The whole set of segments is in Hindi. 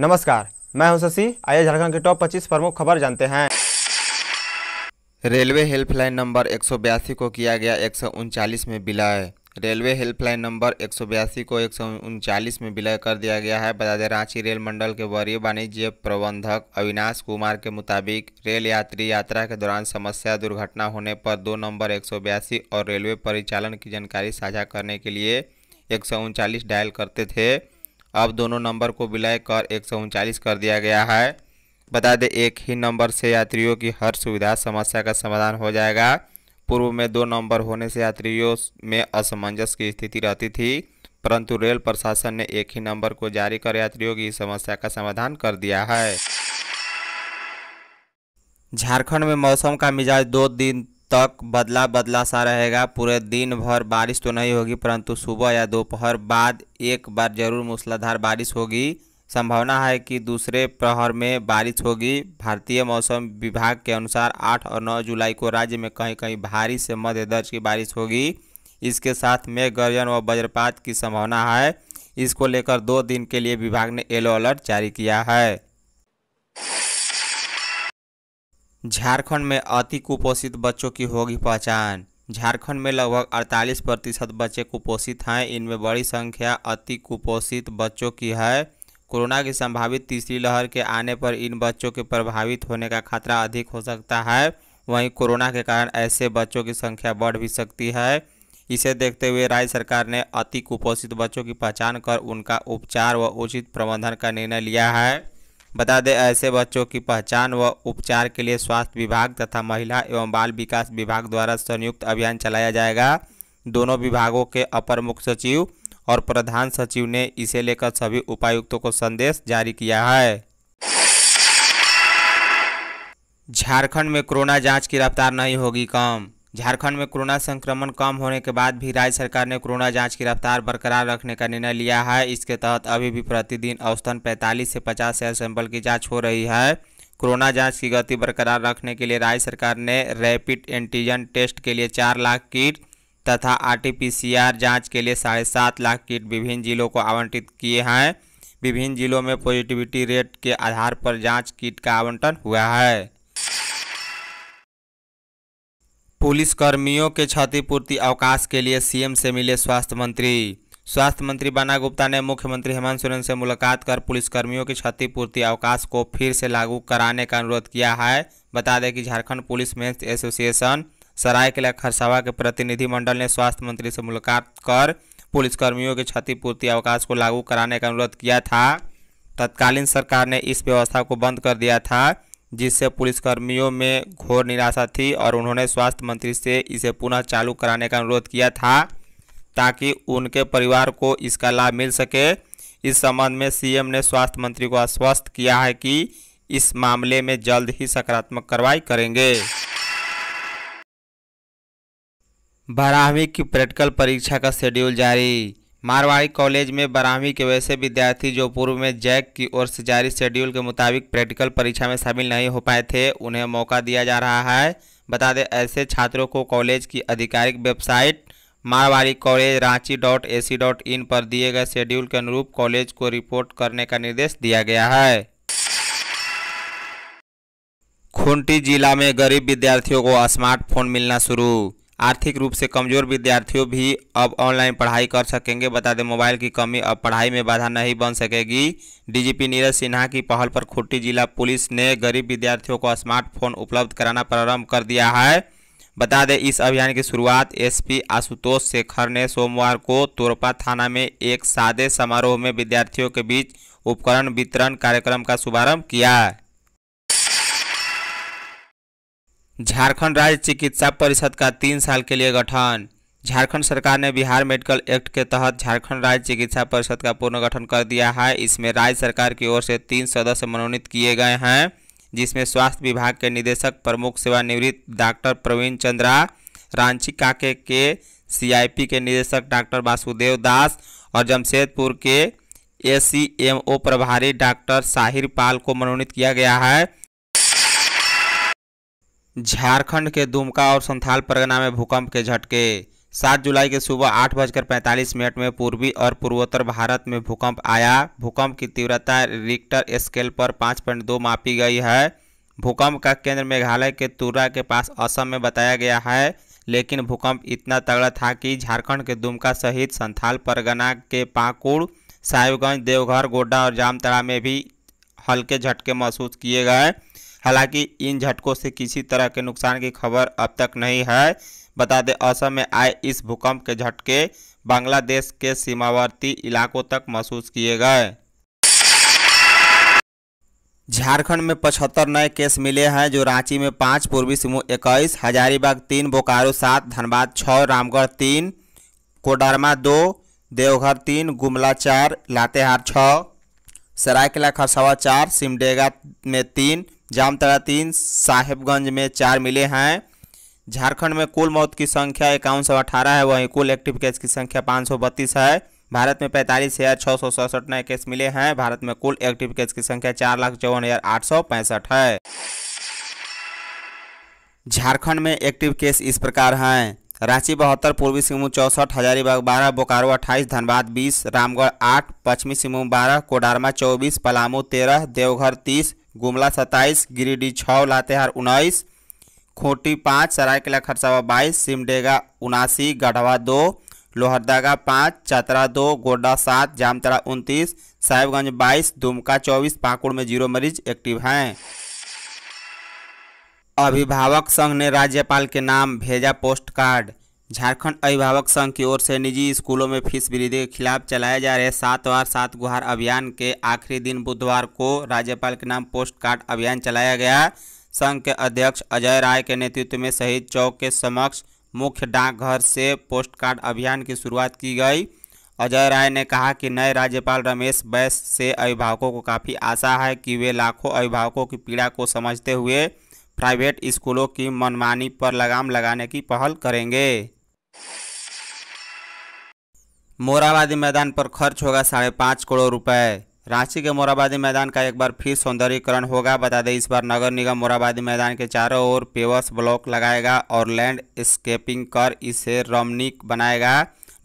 नमस्कार मैं हूं शशि आइए झारखंड के टॉप 25 प्रमुख खबर जानते हैं रेलवे हेल्पलाइन नंबर एक को किया गया एक में विलय रेलवे हेल्पलाइन नंबर एक को एक में विलय कर दिया गया है बता दें रांची रेल मंडल के वरीय वाणिज्य प्रबंधक अविनाश कुमार के मुताबिक रेल यात्री यात्रा के दौरान समस्या दुर्घटना होने पर दो नंबर एक और रेलवे परिचालन की जानकारी साझा करने के लिए एक डायल करते थे अब दोनों नंबर को विलय कर एक कर दिया गया है बता दें एक ही नंबर से यात्रियों की हर सुविधा समस्या का समाधान हो जाएगा पूर्व में दो नंबर होने से यात्रियों में असमंजस की स्थिति रहती थी परंतु रेल प्रशासन ने एक ही नंबर को जारी कर यात्रियों की समस्या का समाधान कर दिया है झारखंड में मौसम का मिजाज दो दिन तक बदला बदला सा रहेगा पूरे दिन भर बारिश तो नहीं होगी परंतु सुबह या दोपहर बाद एक बार जरूर मूसलाधार बारिश होगी संभावना है कि दूसरे प्रहर में बारिश होगी भारतीय मौसम विभाग के अनुसार 8 और 9 जुलाई को राज्य में कहीं कहीं भारी से मध्य दर्ज की बारिश होगी इसके साथ मेघ गर्जन व वज्रपात की संभावना है इसको लेकर दो दिन के लिए विभाग ने येलो अलर्ट जारी किया है झारखंड में अति कुपोषित बच्चों की होगी पहचान झारखंड में लगभग 48 प्रतिशत बच्चे कुपोषित हैं इनमें बड़ी संख्या अति कुपोषित बच्चों की है कोरोना की संभावित तीसरी लहर के आने पर इन बच्चों के प्रभावित होने का खतरा अधिक हो सकता है वहीं कोरोना के कारण ऐसे बच्चों की संख्या बढ़ भी सकती है इसे देखते हुए राज्य सरकार ने अति कुपोषित बच्चों की पहचान कर उनका उपचार व उचित प्रबंधन का निर्णय लिया है बता दें ऐसे बच्चों की पहचान व उपचार के लिए स्वास्थ्य विभाग तथा महिला एवं बाल विकास विभाग द्वारा संयुक्त अभियान चलाया जाएगा दोनों विभागों के अपर मुख्य सचिव और प्रधान सचिव ने इसे लेकर सभी उपायुक्तों को संदेश जारी किया है झारखंड में कोरोना जांच की रफ्तार नहीं होगी कम झारखंड में कोरोना संक्रमण कम होने के बाद भी राज्य सरकार ने कोरोना जांच की रफ्तार बरकरार रखने का निर्णय लिया है इसके तहत अभी भी प्रतिदिन औसतन 45 से 50 सेल सैंपल की जांच हो रही है कोरोना जांच की गति बरकरार रखने के लिए राज्य सरकार ने रैपिड एंटीजन टेस्ट के लिए चार लाख किट तथा आरटीपीसीआर जांच के लिए साढ़े सात लाख किट विभिन्न जिलों को आवंटित किए हैं विभिन्न जिलों में पॉजिटिविटी रेट के आधार पर जांच किट का आवंटन हुआ है पुलिसकर्मियों के क्षतिपूर्ति अवकाश के लिए सीएम से मिले स्वास्थ्य मंत्री स्वास्थ्य मंत्री बाना गुप्ता ने मुख्यमंत्री हेमंत सोरेन से मुलाकात कर पुलिसकर्मियों की क्षतिपूर्ति अवकाश को फिर से लागू कराने का अनुरोध किया है बता दें कि Jharkhand police men's association Seraikela Kharsawan के प्रतिनिधि मंडल ने स्वास्थ्य मंत्री से मुलाकात कर पुलिसकर्मियों की क्षतिपूर्ति अवकाश को लागू कराने का अनुरोध किया था तत्कालीन सरकार ने इस व्यवस्था को बंद कर दिया था जिससे पुलिसकर्मियों में घोर निराशा थी और उन्होंने स्वास्थ्य मंत्री से इसे पुनः चालू कराने का अनुरोध किया था ताकि उनके परिवार को इसका लाभ मिल सके इस संबंध में सीएम ने स्वास्थ्य मंत्री को आश्वस्त किया है कि इस मामले में जल्द ही सकारात्मक कार्रवाई करेंगे बारहवीं की प्रैक्टिकल परीक्षा का शेड्यूल जारी मारवाड़ी कॉलेज में बारहवीं के वैसे विद्यार्थी जो पूर्व में जैक की ओर से जारी शेड्यूल के मुताबिक प्रैक्टिकल परीक्षा में शामिल नहीं हो पाए थे उन्हें मौका दिया जा रहा है बता दें ऐसे छात्रों को कॉलेज की आधिकारिक website Marwari college Ranchi dot A C dot in पर दिए गए शेड्यूल के अनुरूप कॉलेज को रिपोर्ट करने का निर्देश दिया गया है खूंटी जिला में गरीब विद्यार्थियों को स्मार्टफोन मिलना शुरू आर्थिक रूप से कमज़ोर विद्यार्थियों भी अब ऑनलाइन पढ़ाई कर सकेंगे बता दें मोबाइल की कमी अब पढ़ाई में बाधा नहीं बन सकेगी डीजीपी नीरज सिन्हा की पहल पर खुट्टी जिला पुलिस ने गरीब विद्यार्थियों को स्मार्टफोन उपलब्ध कराना प्रारंभ कर दिया है बता दें इस अभियान की शुरुआत एसपी आशुतोष शेखर ने सोमवार को तोरपा थाना में एक सादे समारोह में विद्यार्थियों के बीच उपकरण वितरण कार्यक्रम का शुभारम्भ किया झारखंड राज्य चिकित्सा परिषद का तीन साल के लिए गठन झारखंड सरकार ने बिहार मेडिकल एक्ट के तहत झारखंड राज्य चिकित्सा परिषद का पुनर्गठन कर दिया है इसमें राज्य सरकार की ओर से तीन सदस्य मनोनीत किए गए हैं जिसमें स्वास्थ्य विभाग के निदेशक प्रमुख सेवानिवृत्त डॉक्टर प्रवीण चंद्रा रांची काके के सीआईपी के निदेशक डॉक्टर वासुदेव दास और जमशेदपुर के एसीएमओ प्रभारी डॉक्टर साहिर पाल को मनोनीत किया गया है झारखंड के दुमका और संथाल परगना में भूकंप के झटके सात जुलाई के सुबह आठ बजकर पैंतालीस मिनट में पूर्वी और पूर्वोत्तर भारत में भूकंप आया भूकंप की तीव्रता रिक्टर स्केल पर पाँच पॉइंट दो मापी गई है भूकंप का केंद्र मेघालय के तुरा के पास असम में बताया गया है लेकिन भूकंप इतना तगड़ा था कि झारखंड के दुमका सहित संथाल परगना के पाकुड़ साहिबगंज देवघर गोड्डा और जामतड़ा में भी हल्के झटके महसूस किए गए हालांकि इन झटकों से किसी तरह के नुकसान की खबर अब तक नहीं है बता दें असम में आए इस भूकंप के झटके बांग्लादेश के सीमावर्ती इलाकों तक महसूस किए गए झारखंड में पचहत्तर नए केस मिले हैं जो रांची में पाँच पूर्वी सिंह इक्कीस हजारीबाग तीन बोकारो सात धनबाद छः रामगढ़ तीन कोडरमा दो देवघर तीन गुमला चार लातेहार छः सरायकला खरसावा चार सिमडेगा में तीन जामतरा तीन साहेबगंज में चार मिले हैं झारखंड में कुल मौत की संख्या इक्यावन सौ अठारह है वहीं कुल एक्टिव केस की संख्या पाँच सौ बत्तीस है भारत में पैंतालीस हज़ार छः सौ सड़सठ नए केस मिले हैं भारत में कुल एक्टिव केस की संख्या चार लाख चौवन हज़ार आठ सौ पैंसठ है झारखंड में एक्टिव केस इस प्रकार हैं रांची बहत्तर पूर्वी सिंहभूम चौंसठ हजारीबाग बारह बोकारो अट्ठाईस धनबाद बीस रामगढ़ आठ पश्चिमी सिंहभूम बारह कोडारमा चौबीस पलामू तेरह देवघर तीस गुमला सत्ताईस गिरिडीह छः लातेहार उन्नीस खूंटी पाँच सरायकला खरसावा बाईस सिमडेगा उनासी गढ़वा दो लोहरदागा पाँच चतरा दो गोड्डा सात जामतरा उनतीस साहिबगंज बाईस दुमका चौबीस पाकुड़ में जीरो मरीज एक्टिव हैं अभिभावक संघ ने राज्यपाल के नाम भेजा पोस्ट कार्ड झारखंड अभिभावक संघ की ओर से निजी स्कूलों में फीस वृद्धि के खिलाफ चलाए जा रहे सात वार सात गुहार अभियान के आखिरी दिन बुधवार को राज्यपाल के नाम पोस्ट कार्ड अभियान चलाया गया संघ के अध्यक्ष अजय राय के नेतृत्व में शहीद चौक के समक्ष मुख्य डाकघर से पोस्ट कार्ड अभियान की शुरुआत की गई अजय राय ने कहा कि नए राज्यपाल रमेश बैस से अभिभावकों को काफ़ी आशा है कि वे लाखों अभिभावकों की पीड़ा को समझते हुए प्राइवेट स्कूलों की मनमानी पर लगाम लगाने की पहल करेंगे मोराबादी मैदान पर खर्च होगा साढ़े पाँच करोड़ रुपए रांची के मोराबादी मैदान का एक बार फिर सौंदर्यीकरण होगा बता दें इस बार नगर निगम मोराबादी मैदान के चारों ओर पेवर्स ब्लॉक लगाएगा और लैंड स्केपिंग कर इसे रमणीक बनाएगा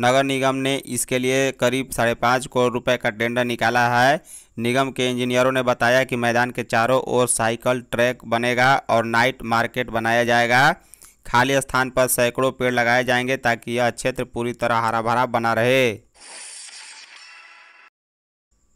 नगर निगम ने इसके लिए करीब साढ़े पाँच करोड़ रुपए का टेंडर निकाला है निगम के इंजीनियरों ने बताया कि मैदान के चारों ओर साइकिल ट्रैक बनेगा और नाइट मार्केट बनाया जाएगा खाली स्थान पर सैकड़ों पेड़ लगाए जाएंगे ताकि यह क्षेत्र पूरी तरह हरा भरा बना रहे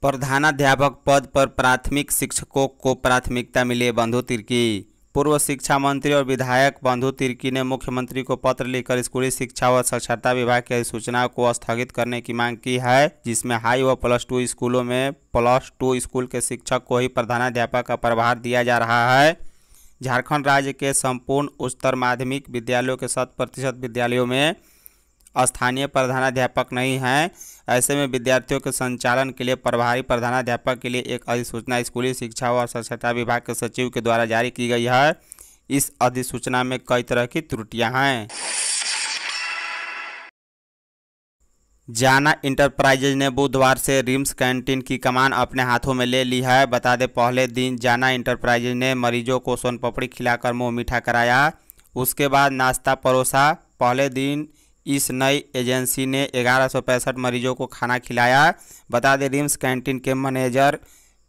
प्रधानाध्यापक पद पर प्राथमिक शिक्षकों को प्राथमिकता मिले बंधु तिर्की पूर्व शिक्षा मंत्री और विधायक बंधु तिर्की ने मुख्यमंत्री को पत्र लिखकर स्कूली शिक्षा व साक्षरता विभाग की अधिसूचना को स्थगित करने की मांग की है जिसमें हाई व प्लस टू स्कूलों में प्लस टू स्कूल के शिक्षक को ही प्रधानाध्यापक का प्रभार दिया जा रहा है झारखंड राज्य के संपूर्ण उच्चतर माध्यमिक विद्यालयों के शत प्रतिशत विद्यालयों में स्थानीय प्रधानाध्यापक नहीं हैं ऐसे में विद्यार्थियों के संचालन के लिए प्रभारी प्रधानाध्यापक के लिए एक अधिसूचना स्कूली शिक्षा और स्वच्छता विभाग के सचिव के द्वारा जारी की गई है इस अधिसूचना में कई तरह की त्रुटियां हैं जाना इंटरप्राइजेज ने बुधवार से रिम्स कैंटीन की कमान अपने हाथों में ले ली है बता दें पहले दिन जाना इंटरप्राइजेज ने मरीजों को सोनपपड़ी खिलाकर मुँह मीठा कराया उसके बाद नाश्ता परोसा पहले दिन इस नई एजेंसी ने ग्यारह मरीजों को खाना खिलाया बता दें रिम्स कैंटीन के मैनेजर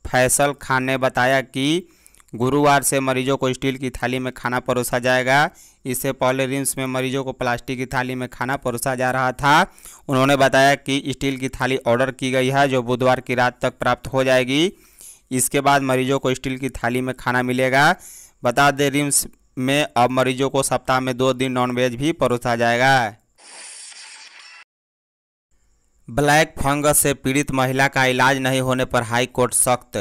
फैसल खान ने बताया कि गुरुवार से मरीजों को स्टील की थाली में खाना परोसा जाएगा इससे पहले रिम्स में मरीजों को प्लास्टिक की थाली में खाना परोसा जा रहा था उन्होंने बताया कि स्टील की थाली ऑर्डर की गई है जो बुधवार की रात तक प्राप्त हो जाएगी इसके बाद मरीजों को स्टील की थाली में खाना मिलेगा बता दें रिम्स में अब मरीजों को सप्ताह में दो दिन नॉनवेज भी परोसा जाएगा ब्लैक फंगस से पीड़ित महिला का इलाज नहीं होने पर हाई कोर्ट सख्त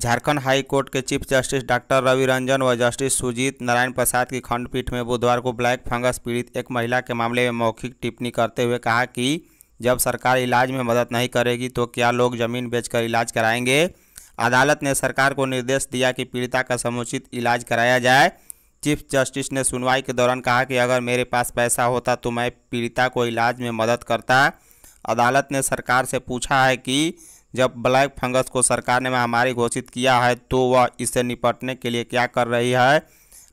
झारखंड हाई कोर्ट के chief justice doctor Ravi Ranjan व जस्टिस सुजीत नारायण प्रसाद की खंडपीठ में बुधवार को ब्लैक फंगस पीड़ित एक महिला के मामले में मौखिक टिप्पणी करते हुए कहा कि जब सरकार इलाज में मदद नहीं करेगी तो क्या लोग जमीन बेचकर इलाज कराएंगे अदालत ने सरकार को निर्देश दिया कि पीड़िता का समुचित इलाज कराया जाए चीफ जस्टिस ने सुनवाई के दौरान कहा कि अगर मेरे पास पैसा होता तो मैं पीड़िता को इलाज में मदद करता अदालत ने सरकार से पूछा है कि जब ब्लैक फंगस को सरकार ने महामारी घोषित किया है तो वह इससे निपटने के लिए क्या कर रही है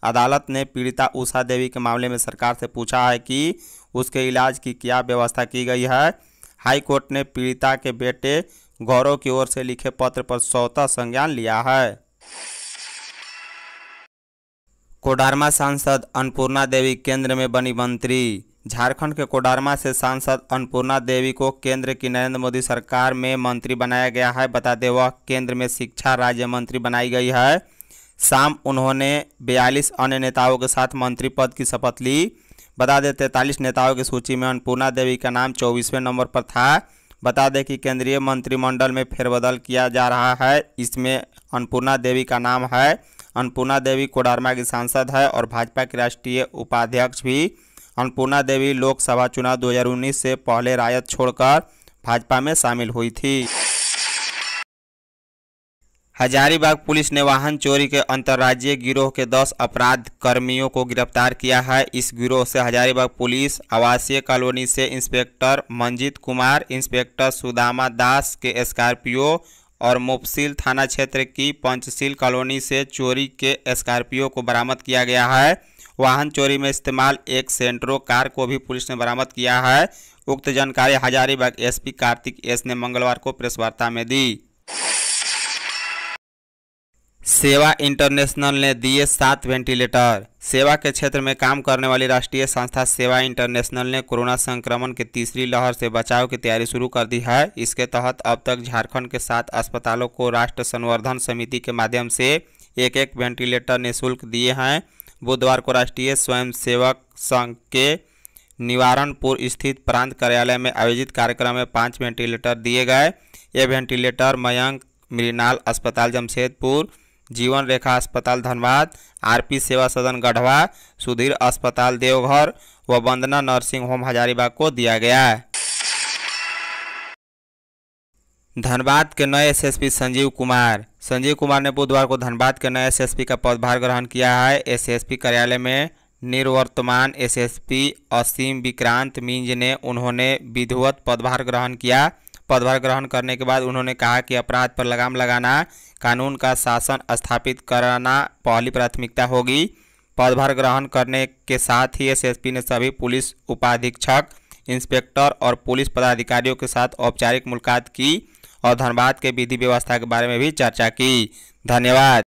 अदालत ने पीड़िता उषा देवी के मामले में सरकार से पूछा है कि उसके इलाज की क्या व्यवस्था की गई है हाई कोर्ट ने पीड़िता के बेटे गौरव की ओर से लिखे पत्र पर स्वतः संज्ञान लिया है कोडारमा सांसद अन्नपूर्णा देवी केंद्र में बनी मंत्री झारखंड के कोडरमा से सांसद अन्नपूर्णा देवी को केंद्र की नरेंद्र मोदी सरकार में मंत्री बनाया गया है बता दें वह केंद्र में शिक्षा राज्य मंत्री बनाई गई है शाम उन्होंने बयालीस अन्य नेताओं के साथ मंत्री पद की शपथ ली बता दें तैंतालीस नेताओं की सूची में अन्नपूर्णा देवी का नाम चौबीसवें नंबर पर था बता दें कि केंद्रीय मंत्रिमंडल में फेरबदल किया जा रहा है इसमें अन्नपूर्णा देवी का नाम है अन्नपूर्णा देवी कोडारमा की सांसद है और भाजपा के राष्ट्रीय उपाध्यक्ष भी अन्नपूर्णा देवी लोकसभा चुनाव 2019 से पहले रायत छोड़कर भाजपा में शामिल हुई थी हजारीबाग पुलिस ने वाहन चोरी के अंतर्राज्यीय गिरोह के 10 अपराध कर्मियों को गिरफ्तार किया है इस गिरोह से हजारीबाग पुलिस आवासीय कॉलोनी से इंस्पेक्टर मंजीत कुमार इंस्पेक्टर सुदामा दास के स्कॉर्पियो और मुफसिल थाना क्षेत्र की पंचशील कॉलोनी से चोरी के स्कॉर्पियो को बरामद किया गया है वाहन चोरी में इस्तेमाल एक सेंट्रो कार को भी पुलिस ने बरामद किया है उक्त जानकारी हजारीबाग एसपी कार्तिक एस ने मंगलवार को प्रेस वार्ता में दी सेवा इंटरनेशनल ने दिए सात वेंटिलेटर सेवा के क्षेत्र में काम करने वाली राष्ट्रीय संस्था सेवा इंटरनेशनल ने कोरोना संक्रमण के तीसरी लहर से बचाव की तैयारी शुरू कर दी है इसके तहत अब तक झारखंड के सात अस्पतालों को राष्ट्र संवर्धन समिति के माध्यम से एक एक वेंटिलेटर निःशुल्क दिए हैं बुधवार को राष्ट्रीय स्वयंसेवक संघ के निवारणपुर स्थित प्रांत कार्यालय में आयोजित कार्यक्रम में पाँच वेंटिलेटर दिए गए ये वेंटिलेटर मयंक मृणाल अस्पताल जमशेदपुर जीवन रेखा अस्पताल धनबाद आरपी सेवा सदन गढ़वा सुधीर अस्पताल देवघर व वंदना नर्सिंग होम हजारीबाग को दिया गया है धनबाद के नए एसएसपी संजीव कुमार संजीव कुमार ने बुधवार को धनबाद के नए एसएसपी का पदभार ग्रहण किया है एसएसपी कार्यालय में निर्वर्तमान एसएसपी असीम विक्रांत मिंज ने उन्होंने विधिवत पदभार ग्रहण किया पदभार ग्रहण करने के बाद उन्होंने कहा कि अपराध पर लगाम लगाना कानून का शासन स्थापित करना पहली प्राथमिकता होगी पदभार ग्रहण करने के साथ ही एसएसपी ने सभी पुलिस उपाधीक्षक इंस्पेक्टर और पुलिस पदाधिकारियों के साथ औपचारिक मुलाकात की और धनबाद के विधि व्यवस्था के बारे में भी चर्चा की धन्यवाद